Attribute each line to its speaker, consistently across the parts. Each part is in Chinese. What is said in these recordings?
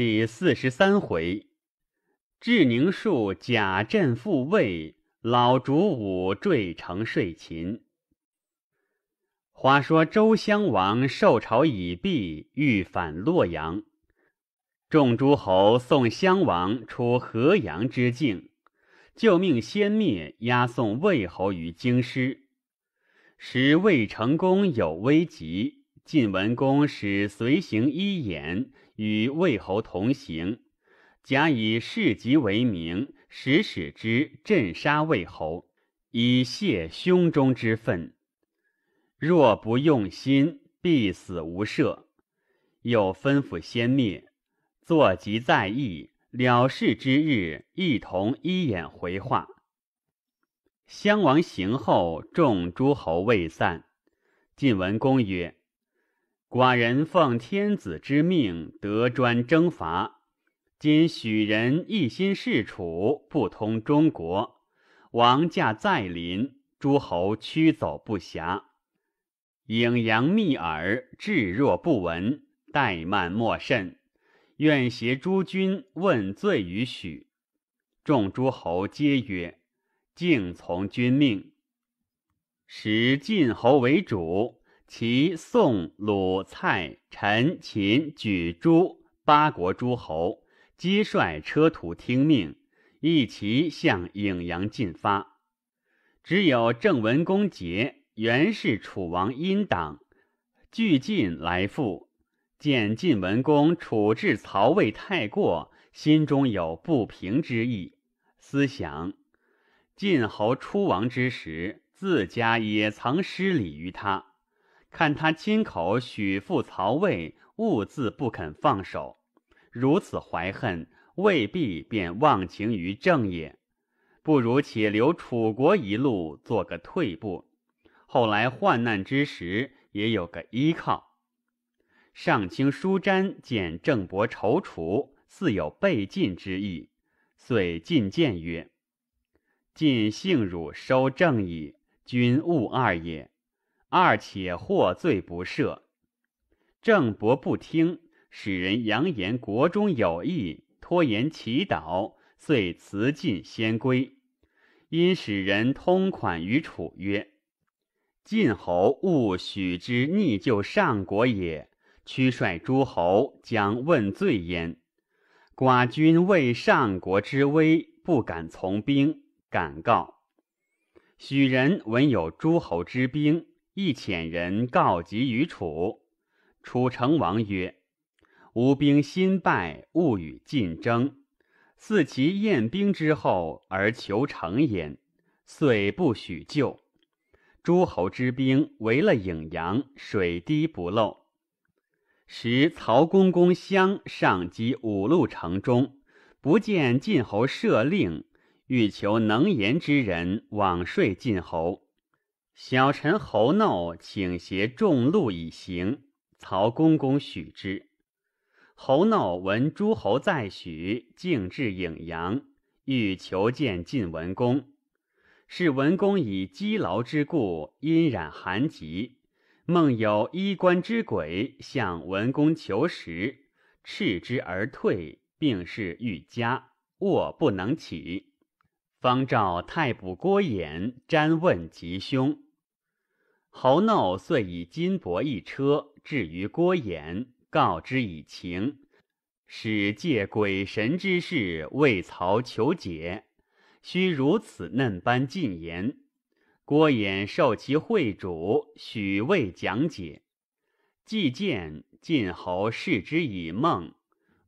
Speaker 1: 第四十三回，智宁树假阵复魏，老主武坠城睡秦。话说周襄王受朝已毕，欲返洛阳。众诸侯送襄王出河阳之境，就命先灭押送魏侯于京师。时魏成功有危急，晋文公使随行一言。与魏侯同行，假以事急为名，使使之震杀魏侯，以泄胸中之愤。若不用心，必死无赦。又吩咐先灭，坐即在意，了事之日，一同一眼回话。襄王行后，众诸侯未散。晋文公曰。寡人奉天子之命，得专征伐。今许人一心事楚，不通中国，王驾在临，诸侯驱走不暇，隐阳密耳，置若不闻，怠慢莫甚。愿携诸君问罪于许。众诸侯皆曰：“敬从君命，使晋侯为主。”其宋、鲁、蔡、陈、秦、莒、诸八国诸侯，皆率车徒听命，一齐向颍阳进发。只有郑文公杰原是楚王阴党，俱进来复，见晋文公处置曹魏太过，心中有不平之意。思想晋侯出亡之时，自家也曾失礼于他。看他亲口许付曹魏，兀自不肯放手，如此怀恨，未必便忘情于政也。不如且留楚国一路，做个退步，后来患难之时，也有个依靠。上卿舒瞻见郑伯踌躇，似有被晋之意，遂进谏曰：“晋幸汝收政矣，君勿二也。”二且获罪不赦，郑伯不听，使人扬言国中有意，拖延祈祷，遂辞晋先归。因使人通款于楚曰：“晋侯勿许之逆救上国也，屈率诸侯将问罪焉。寡君为上国之危，不敢从兵，敢告。”许人闻有诸侯之兵。一遣人告急于楚，楚成王曰：“吾兵新败，勿与晋争。俟其验兵之后，而求成焉。遂不许救。诸侯之兵围了颍阳，水滴不漏。时曹公公襄上击五路城中，不见晋侯设令，欲求能言之人，往睡晋侯。”小臣侯诺请携众路以行，曹公公许之。侯诺闻诸侯再许，竟至颍阳，欲求见晋文公。是文公以积劳之故，因染寒疾，梦有衣冠之鬼向文公求食，斥之而退。病势愈加，卧不能起，方召太卜郭衍瞻问吉凶。侯怒，遂以金帛一车置于郭衍，告之以情，使借鬼神之事为曹求解。须如此嫩般进言。郭衍受其会主，许为讲解。既见晋侯，视之以梦，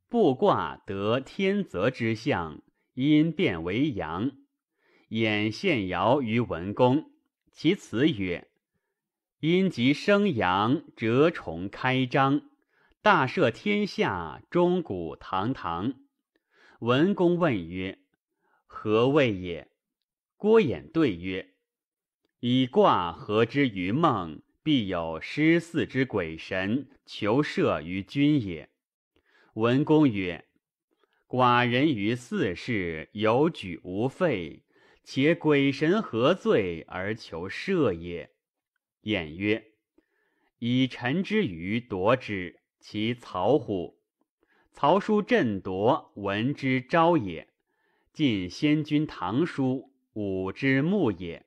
Speaker 1: 不卦得天泽之象，因变为阳。衍献尧于文公，其辞曰。阴极生阳，折重开张，大赦天下，钟鼓堂堂。文公问曰：“何谓也？”郭衍对曰：“以卦合之于梦，必有失祀之鬼神，求赦于君也。”文公曰：“寡人于四世有举无废，且鬼神何罪而求赦也？”晏曰：“以臣之愚，夺之其曹乎？曹叔振铎，闻之昭也；晋先君唐叔，武之牧也。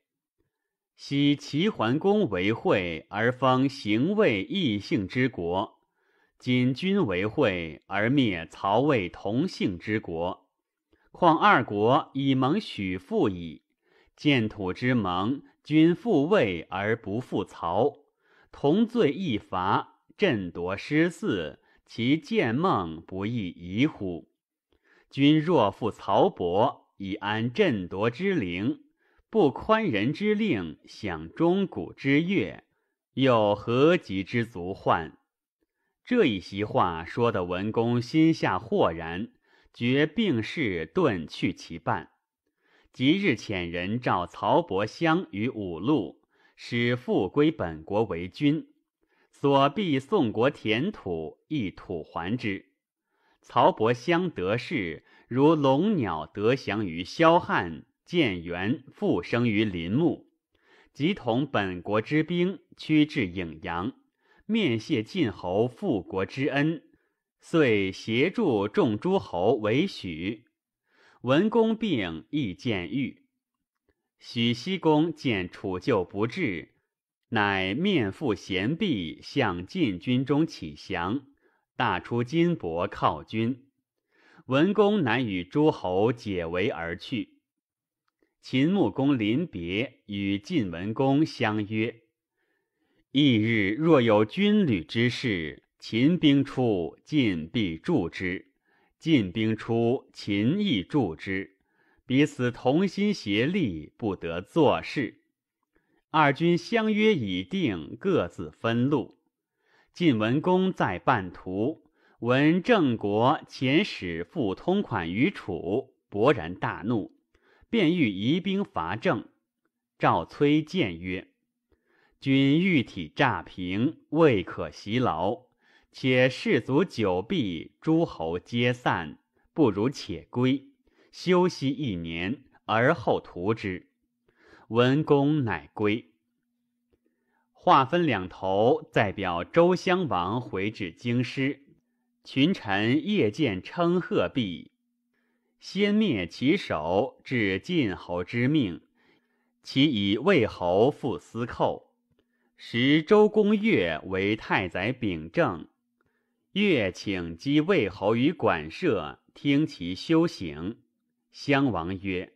Speaker 1: 昔齐桓公为惠而封邢魏异姓之国，今君为惠而灭曹魏同姓之国。况二国以盟许父矣，建土之盟。”君复位而不复曹，同罪一罚，朕夺失祀，其见梦不亦疑乎？君若复曹伯，以安朕夺之灵，不宽人之令，享钟鼓之乐，又何极之足患？这一席话说得文公心下豁然，决病逝，遁去其半。即日遣人召曹伯相于五路，使复归本国为君；所必宋国田土，亦土还之。曹伯相得势，如龙鸟得翔于霄汉，建元复生于林木。即同本国之兵驱至颍阳，面谢晋侯复国之恩，遂协助众诸侯为许。文公病，亦见愈。许西公见楚救不治，乃面负贤璧向晋军中乞降，大出金帛犒军。文公乃与诸侯解围而去。秦穆公临别与晋文公相约：翌日若有军旅之事，秦兵出晋必助之。晋兵出，秦亦助之，彼此同心协力，不得作事。二军相约已定，各自分路。晋文公在半途，闻郑国遣使赴通款于楚，勃然大怒，便欲移兵伐郑。赵崔谏曰：“君欲体诈平，未可袭劳。”且士卒久弊，诸侯皆散，不如且归，休息一年，而后图之。文公乃归。话分两头，再表周襄王回至京师，群臣夜见称贺毕，先灭其首，至晋侯之命，其以魏侯复司寇，时周公悦为太宰秉政。乐请击魏侯于馆舍听其修行。襄王曰：“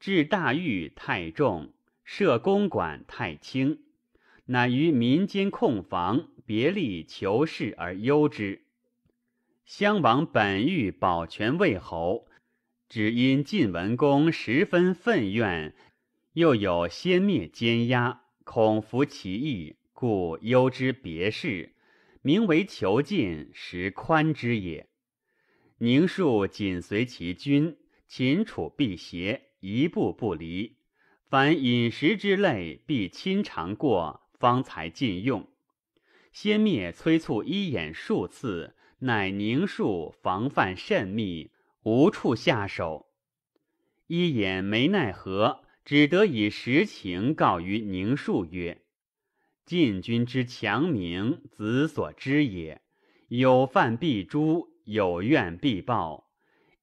Speaker 1: 治大狱太重，设公馆太轻，乃于民间控房别立求是而忧之。”襄王本欲保全魏侯，只因晋文公十分愤怨，又有先灭奸压，恐服其意，故忧之别事。名为囚禁，实宽之也。宁恕紧随其君，秦楚必邪，一步不离。凡饮食之类，必亲尝过，方才禁用。先灭催促一眼数次，乃宁恕防范甚密，无处下手。一眼没奈何，只得以实情告于宁恕曰。晋军之强，名，子所知也。有犯必诛，有怨必报。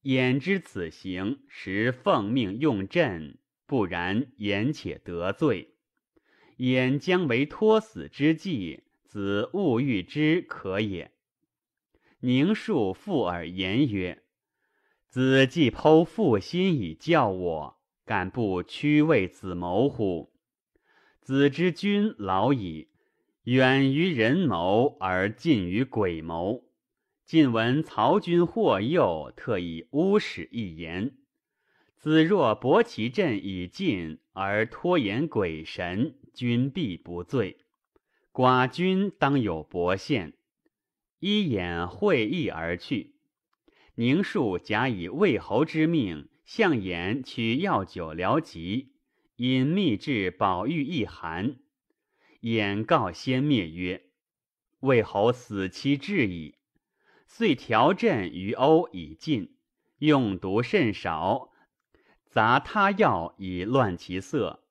Speaker 1: 眼之此行，实奉命用阵，不然言且得罪。眼将为托死之计，子勿欲之可也。宁恕父而言曰：“子既剖腹心以教我，敢不屈为子谋乎？”子之君老矣，远于人谋而近于鬼谋。近闻曹军获右，特以乌使一言：子若薄其阵以进，而拖延鬼神，君必不罪。寡君当有薄献。一眼会意而去。宁树假以魏侯之命，向言取药酒疗疾。因密致宝玉一函，眼告先灭曰：“魏侯死期至矣。”遂调阵于瓯以尽，用毒甚少，杂他药以乱其色。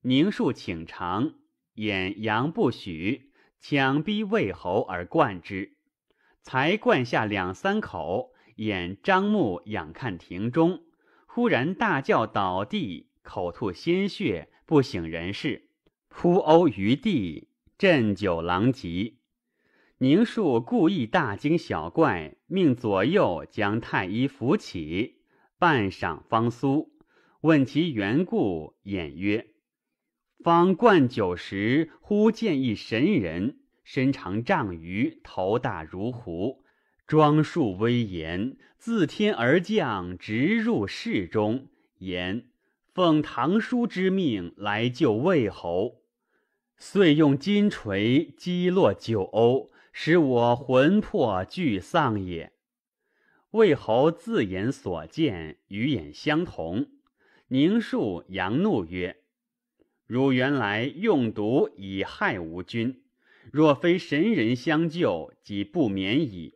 Speaker 1: 宁恕请尝，眼佯不许，强逼魏侯而灌之。才灌下两三口，眼张目仰看庭中，忽然大叫，倒地。口吐鲜血，不省人事，扑殴于地，震酒狼藉。宁恕故意大惊小怪，命左右将太医扶起，半晌方苏，问其缘故，演曰：“方灌酒时，忽见一神人，身长丈余，头大如壶，装束威严，自天而降，直入室中，言。”奉唐叔之命来救魏侯，遂用金锤击落九欧，使我魂魄俱丧也。魏侯自言所见与眼相同。宁树扬怒曰：“汝原来用毒以害吾君，若非神人相救，即不免矣。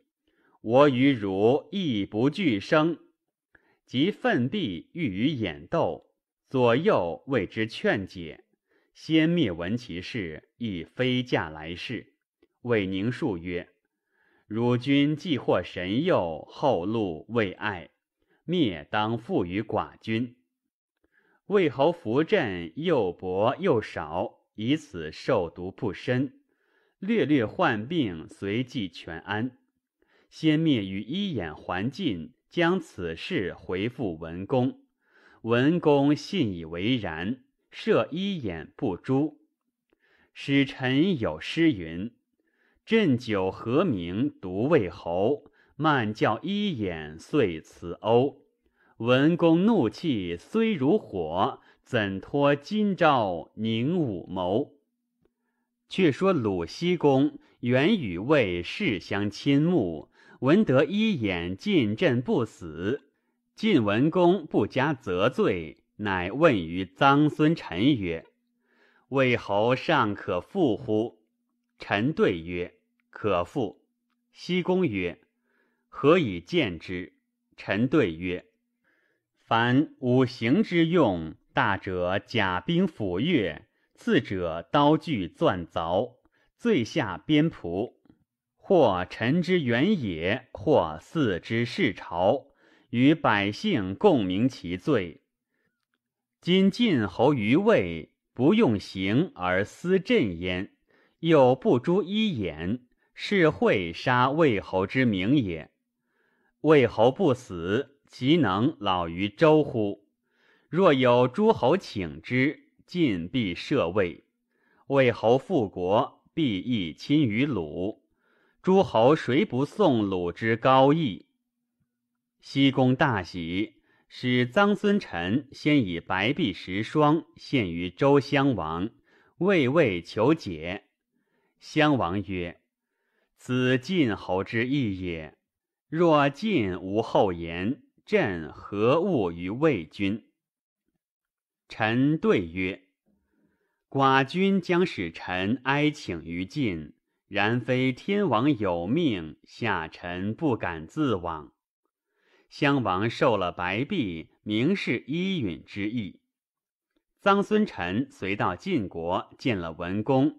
Speaker 1: 我与汝亦不俱生，即奋臂欲与眼斗。”左右为之劝解，先灭闻其事，亦非驾来事。魏宁树曰：“汝君既获神佑，后路未艾，灭当付于寡君。魏侯扶朕又薄又少，以此受毒不深，略略患病，随即全安。先灭于一眼还尽，将此事回复文公。”文公信以为然，设一眼不诛。使臣有诗云：“鸩酒何名独魏侯，慢教一眼遂辞欧。”文公怒气虽如火，怎托今朝宁武谋？却说鲁西公原与魏氏相亲慕，闻得一眼进阵不死。晋文公不加责罪，乃问于臧孙臣曰：“魏侯尚可复乎？”臣对曰：“可复。”西公曰：“何以见之？”臣对曰：“凡五行之用，大者甲兵斧钺，次者刀具钻凿，最下鞭仆。”或臣之远也，或四之世朝。”与百姓共鸣其罪。今晋侯于魏不用刑而思朕焉，又不诛一言，是会杀魏侯之名也。魏侯不死，岂能老于周乎？若有诸侯请之，晋必赦魏。魏侯复国，必亦亲于鲁。诸侯谁不送鲁之高义？西宫大喜，使臧孙臣先以白璧十双献于周襄王，为魏求解。襄王曰：“此晋侯之意也。若晋无后言，朕何物于魏君？”臣对曰：“寡君将使臣哀请于晋，然非天王有命，下臣不敢自往。”襄王受了白璧明是依允之意，臧孙臣随到晋国见了文公，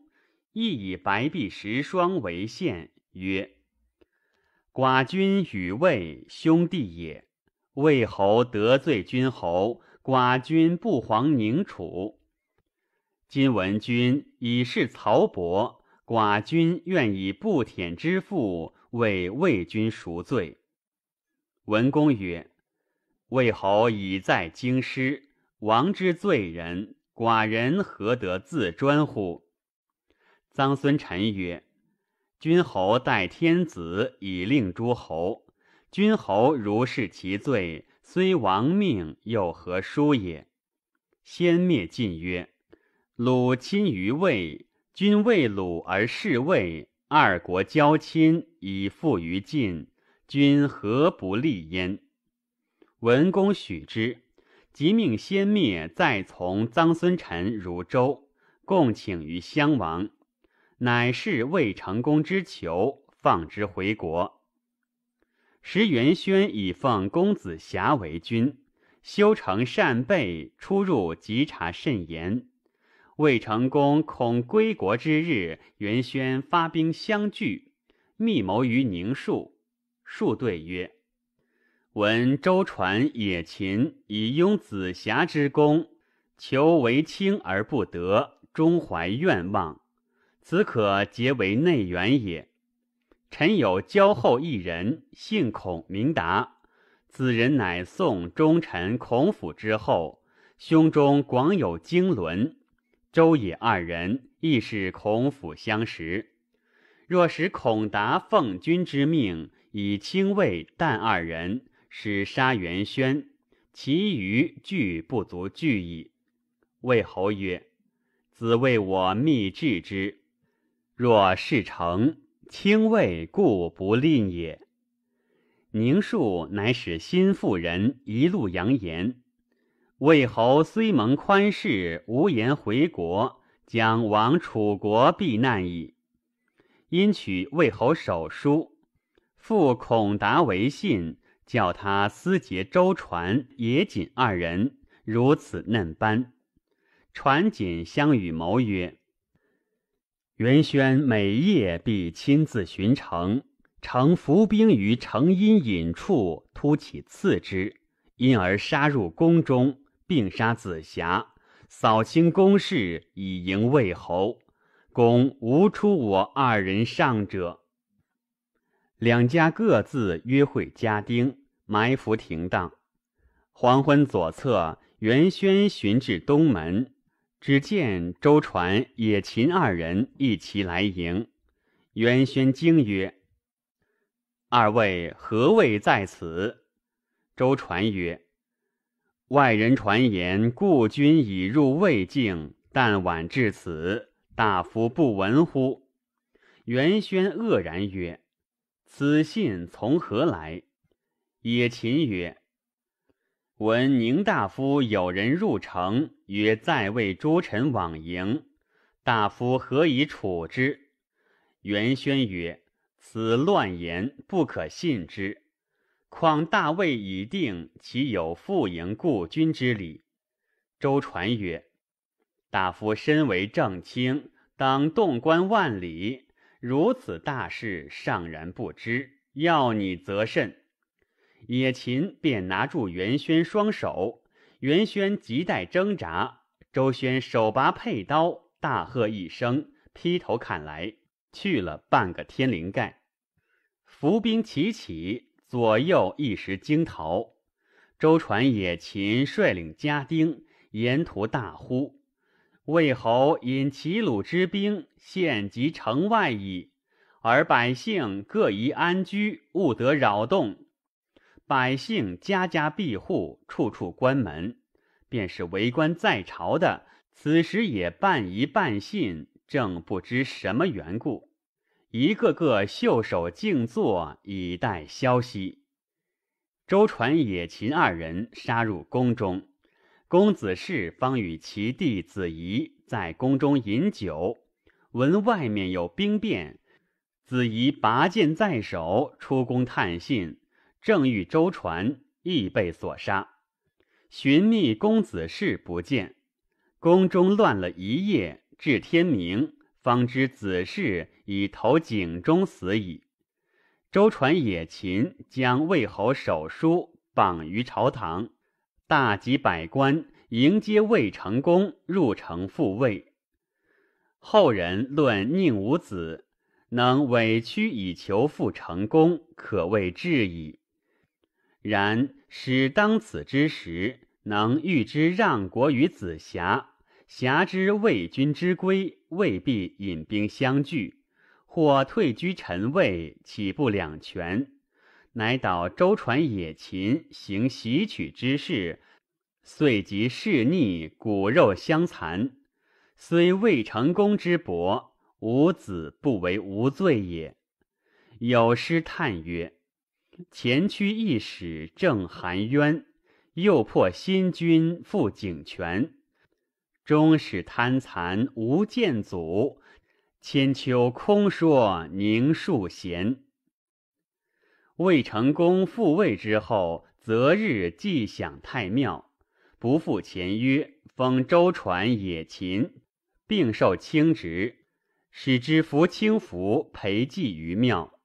Speaker 1: 亦以白璧十双为献，曰：“寡君与魏兄弟也，魏侯得罪君侯，寡君不遑宁处。今闻君已是曹伯，寡君愿以不舔之富为魏君赎罪。”文公曰：“魏侯以在京师，王之罪人，寡人何得自专乎？”臧孙臣曰：“君侯代天子以令诸侯，君侯如是其罪，虽亡命又何殊也？”先灭晋曰：“鲁亲于魏，君为鲁而事魏，二国交亲，以附于晋。”君何不立焉？文公许之，即命先灭，再从臧孙臣如周，共请于襄王，乃是魏成功之囚，放之回国。时元宣已奉公子瑕为君，修成善备，出入稽察甚严。魏成功恐归国之日，元宣发兵相拒，密谋于宁树。数对曰：“闻周传野禽以拥紫霞之功，求为亲而不得，终怀怨望。此可结为内援也。臣有交厚一人，姓孔名达，此人乃宋忠臣孔府之后，胸中广有经纶。周野二人亦是孔府相识。若使孔达奉君之命。”以清魏、旦二人，使杀元宣，其余俱不足惧矣。魏侯曰：“子谓我密制之，若事成，清魏故不吝也。”宁树乃使心腹人一路扬言，魏侯虽蒙宽释，无言回国，将亡楚国避难矣。因取魏侯手书。复孔达为信，叫他私结舟船，也仅二人，如此嫩般。传锦相与谋曰：“元宣每夜必亲自巡城，乘伏兵于城阴隐处突起刺之，因而杀入宫中，并杀紫霞，扫清宫室以迎魏侯。公无出我二人上者。”两家各自约会家丁埋伏停当。黄昏，左侧袁轩寻至东门，只见周传、野秦二人一齐来迎。袁轩惊曰：“二位何谓在此？”周传曰：“外人传言，故君已入魏境，但晚至此，大夫不闻乎？”袁轩愕然曰。此信从何来？野禽曰：“闻宁大夫有人入城，曰：‘在位诸臣往迎，大夫何以处之？’”元宣曰：“此乱言不可信之，况大魏已定，岂有复迎故君之礼？”周传曰：“大夫身为正卿，当动观万里。”如此大事，尚然不知，要你则甚。野禽便拿住袁轩双手，袁轩急待挣扎。周轩手拔佩刀，大喝一声，劈头砍来，去了半个天灵盖。伏兵齐起，左右一时惊逃。周传野禽率领家丁，沿途大呼。魏侯引齐鲁之兵，陷及城外矣。而百姓各宜安居，勿得扰动。百姓家家闭户，处处关门。便是为官在朝的，此时也半疑半信，正不知什么缘故，一个个袖手静坐，以待消息。周传、野秦二人杀入宫中。公子氏方与其弟子仪在宫中饮酒，闻外面有兵变，子仪拔剑在手，出宫探信，正遇周传，亦被所杀。寻觅公子氏不见，宫中乱了一夜，至天明，方知子氏已投井中死矣。周传也擒，将魏侯手书绑于朝堂。大几百官，迎接魏成功入城复位。后人论宁武子，能委屈以求复成功，可谓智矣。然使当此之时，能预知让国于子瑕，瑕之魏军之归，未必引兵相拒，或退居陈魏，岂不两全？乃导舟船野禽，行袭取之事，遂及势逆，骨肉相残。虽未成功之伯，吾子不为无罪也。有诗叹曰：“前驱一使正含冤，又破新军复井泉。终使贪残无见祖，千秋空说宁树闲。”魏成功复位之后，择日祭享太庙，不复前约，封周传野禽，并受清职，使之服清服，陪祭于庙。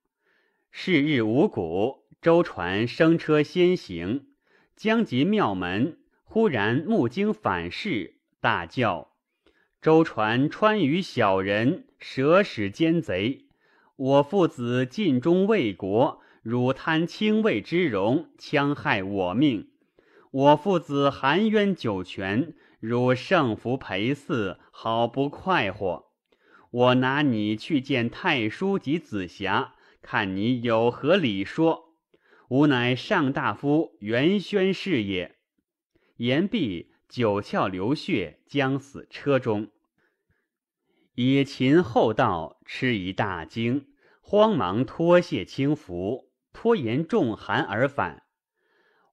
Speaker 1: 是日五谷，周传生车先行，将及庙门，忽然目惊反视，大叫：“周传川于小人，舍使奸贼！我父子尽忠为国。”汝贪清位之荣，戕害我命，我父子含冤九泉。汝圣福陪祀，好不快活！我拿你去见太叔及紫霞，看你有何理说。吾乃上大夫袁宣是也。言毕，九窍流血，将死车中。以秦后道吃一大惊，慌忙脱卸轻服。拖延重寒而返，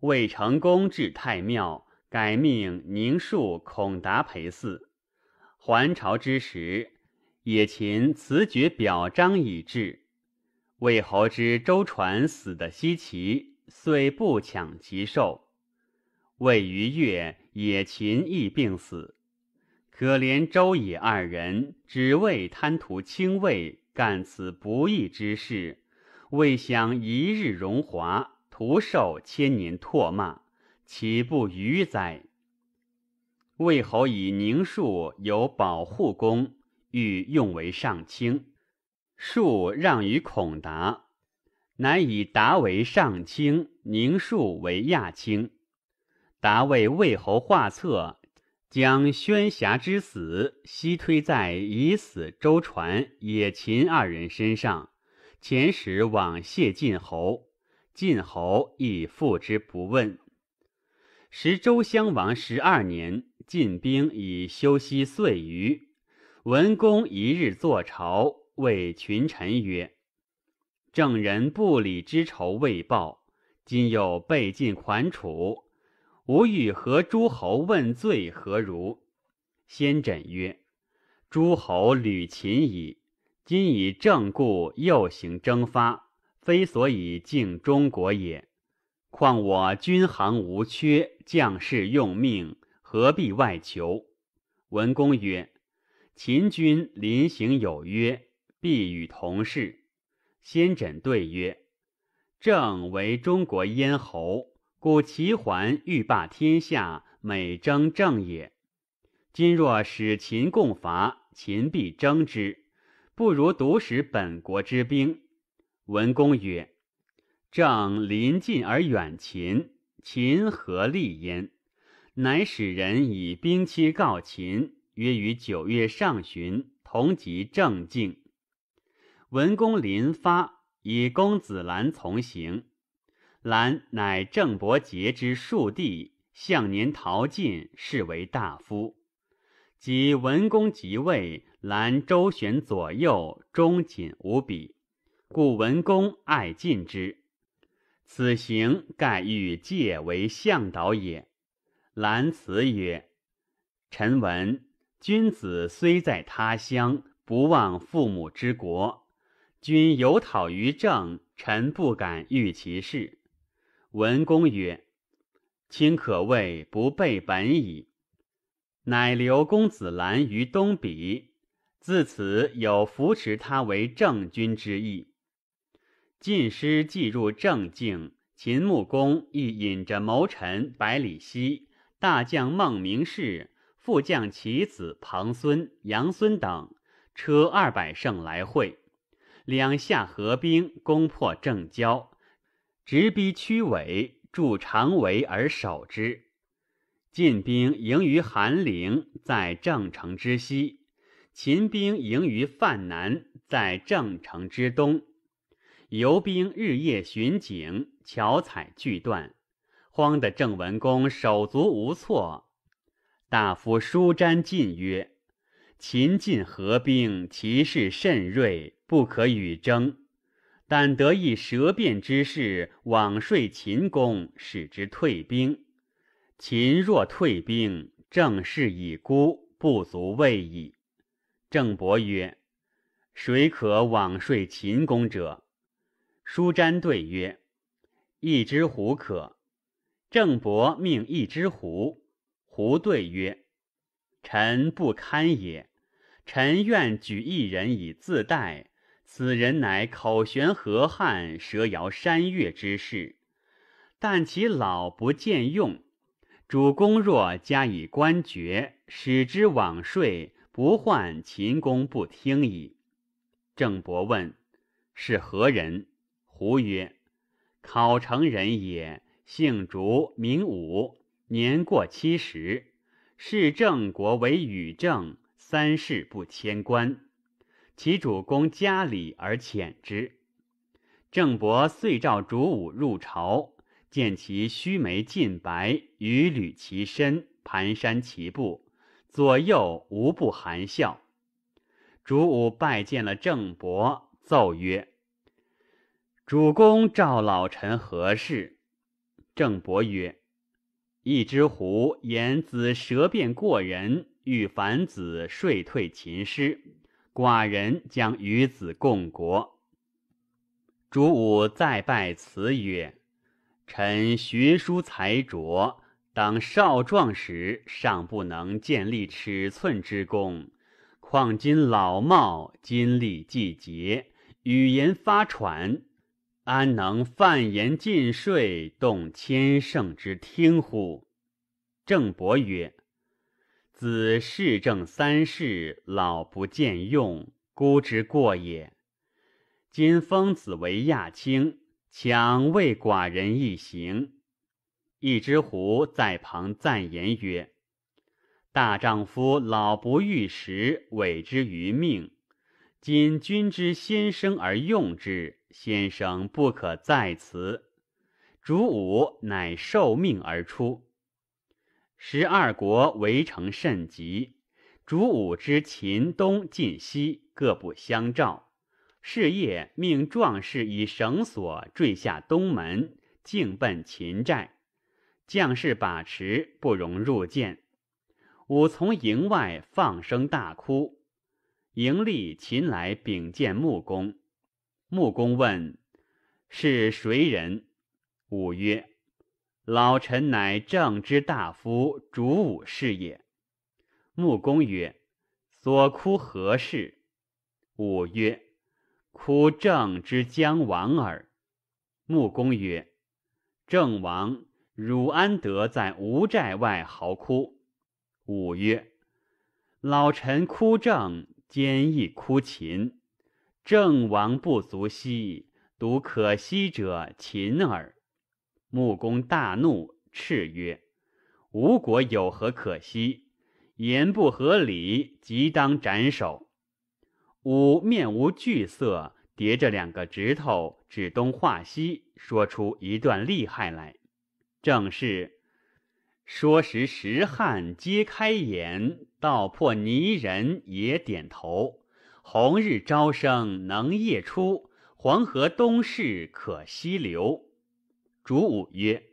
Speaker 1: 魏成功至太庙，改命宁树、孔达陪祀。还朝之时，野禽辞爵表彰已至。魏侯知周传死的稀奇，虽不抢其寿。魏于越、野禽亦病死。可怜周野二人，只为贪图清位，干此不义之事。未享一日荣华，徒受千年唾骂，岂不愚哉？魏侯以宁树有保护功，欲用为上卿，树让于孔达，乃以达为上卿，宁树为亚卿。达为魏侯画策，将宣侠之死悉推在已死周传、野秦二人身上。前使往谢晋侯，晋侯亦复之不问。时周襄王十二年，晋兵以休息岁余。文公一日坐朝，谓群臣曰：“郑人不礼之仇未报，今又被晋款楚，吾欲和诸侯问罪何如？”先轸曰：“诸侯履秦矣。”今以正故，又行征发，非所以敬中国也。况我军行无缺，将士用命，何必外求？文公曰：“秦军临行有约，必与同事。”先诊对曰：“郑为中国咽喉，故齐桓欲霸天下，每争政也。今若使秦共伐，秦必争之。”不如独使本国之兵。文公曰：“郑临近而远秦，秦何利焉？”乃使人以兵期告秦，约于九月上旬同及郑境。文公临发，以公子兰从行。兰乃郑伯杰之庶弟，向年逃晋，是为大夫。及文公即位。兰周旋左右，忠谨无比，故文公爱敬之。此行盖欲借为向导也。兰辞曰：“臣闻君子虽在他乡，不忘父母之国。君有讨于政，臣不敢欲其事。”文公曰：“卿可谓不背本矣。”乃留公子兰于东鄙。自此有扶持他为正君之意。晋师既入郑境，秦穆公亦引着谋臣百里奚、大将孟明视、副将其子庞孙、杨孙等，车二百乘来会，两下合兵，攻破郑郊，直逼曲尾，筑长围而守之。晋兵营于韩陵，在郑城之西。秦兵营于范南，在郑城之东。游兵日夜巡警，巧采锯断，慌得郑文公手足无措。大夫舒詹进曰：“秦晋合兵，其势甚锐，不可与争。但得一舌辩之势，往说秦公，使之退兵。秦若退兵，郑势已孤，不足畏矣。”郑伯曰：“谁可往睡秦公者？”舒詹对曰：“一只狐可。”郑伯命一只狐，狐对曰：“臣不堪也。臣愿举一人以自代。此人乃口悬河汉，舌摇山岳之士，但其老不见用。主公若加以官爵，使之往睡，不患秦公不听矣。郑伯问：“是何人？”胡曰：“考成人也，姓竹，名武，年过七十，视郑国为与政，三世不迁官。其主公家礼而遣之。”郑伯遂召竹武入朝，见其须眉尽白，与履其身，蹒跚其步。左右无不含笑。主武拜见了郑伯，奏曰：“主公召老臣何事？”郑伯曰：“一只狐言子舌辩过人，欲凡子睡退秦师，寡人将与子共国。”主武再拜辞曰：“臣学书才拙。”当少壮时，尚不能建立尺寸之功，况今老耄，筋力既竭，语言发喘，安能泛言进税，动千乘之听乎？郑伯曰：“子仕政三世，老不见用，孤之过也。今封子为亚卿，强为寡人一行。”一只狐在旁赞言曰：“大丈夫老不遇时，委之于命。今君之先生而用之，先生不可再辞。”主武乃受命而出。十二国围城甚急，主武之秦东晋西，各不相照。是夜，命壮士以绳索坠下东门，径奔秦寨。将士把持，不容入见。吾从营外放声大哭。营吏秦来禀见穆公。穆公问：“是谁人？”伍曰：“老臣乃政之大夫主武氏也。”穆公曰：“所哭何事？”伍曰：“哭郑之将亡耳。”穆公曰：“郑亡。”汝安得在吴寨外嚎哭？吾曰：老臣哭政，兼亦哭秦。郑王不足惜，独可惜者秦耳。穆公大怒，叱曰：“吴国有何可惜？言不合理，即当斩首。”吾面无惧色，叠着两个指头，指东画西，说出一段厉害来。正是。说时石汉揭开眼，道破泥人也点头。红日朝升能夜出，黄河东逝可西流。主武曰：“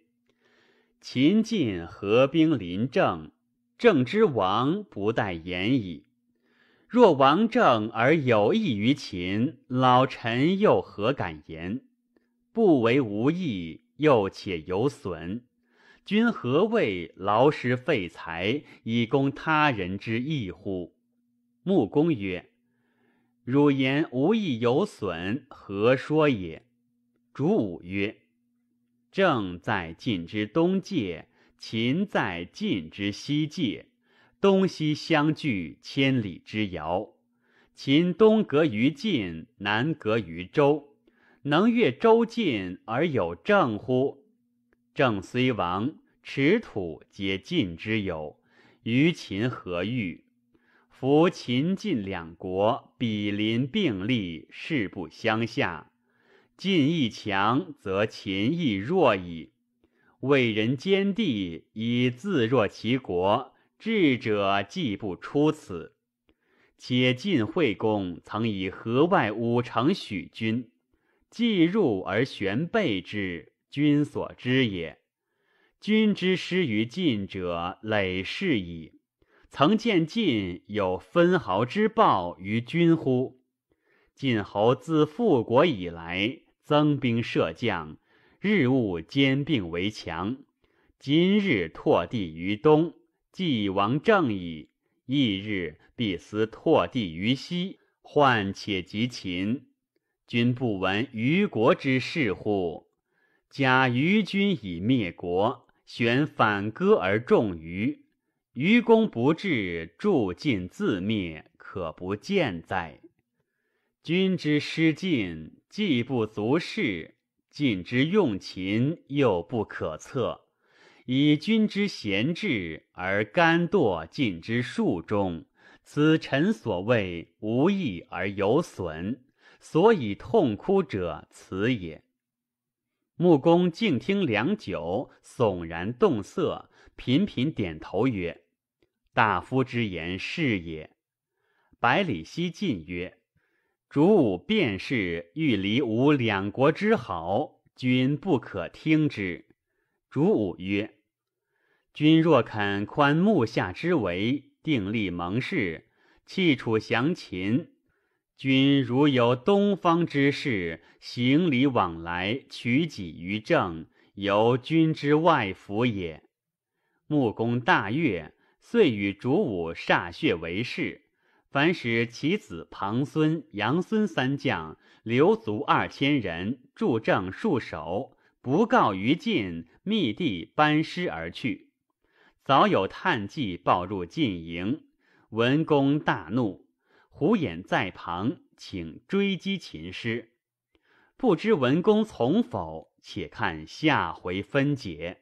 Speaker 1: 秦晋合兵临政，政之亡不待言矣。若亡政而有益于秦，老臣又何敢言？不为无益。”又且有损，君何谓劳师费财以供他人之益乎？穆公曰：“汝言无益有损，何说也？”主武曰：“正在晋之东界，秦在晋之西界，东西相距千里之遥。秦东隔于晋，南隔于周。”能越周晋而有政乎？郑虽亡，持土皆晋之有，于秦何欲？夫秦晋两国比邻并立，势不相下。晋亦强，则秦亦弱矣。为人兼地，以自若其国，智者既不出此。且晋惠公曾以河外五城许君。既入而悬备之，君所知也。君之失于晋者，累世矣。曾见晋有分毫之报于君乎？晋侯自复国以来，增兵设将，日务兼并为强。今日拓地于东，既王正矣；翌日必思拓地于西，患且及秦。君不闻虞国之事乎？假虞君以灭国，选反戈而重虞，愚公不至，助尽自灭，可不见哉？君之失尽，既不足恃；尽之用秦，又不可测。以君之贤智而甘堕尽之术中，此臣所谓无益而有损。所以痛哭者，此也。穆公静听良久，悚然动色，频频点头曰：“大夫之言是也。”百里奚进曰：“主武便是欲离吾两国之好，君不可听之。”主武曰：“君若肯宽穆下之围，定立盟誓，弃楚降秦。”君如有东方之事，行礼往来，取己于政，由君之外服也。穆公大悦，遂与主武歃血为誓。凡使其子庞孙、杨孙三将，留足二千人助政戍守，不告于晋，密地班师而去。早有探计报入晋营，文公大怒。虎眼在旁，请追击秦师，不知文公从否？且看下回分解。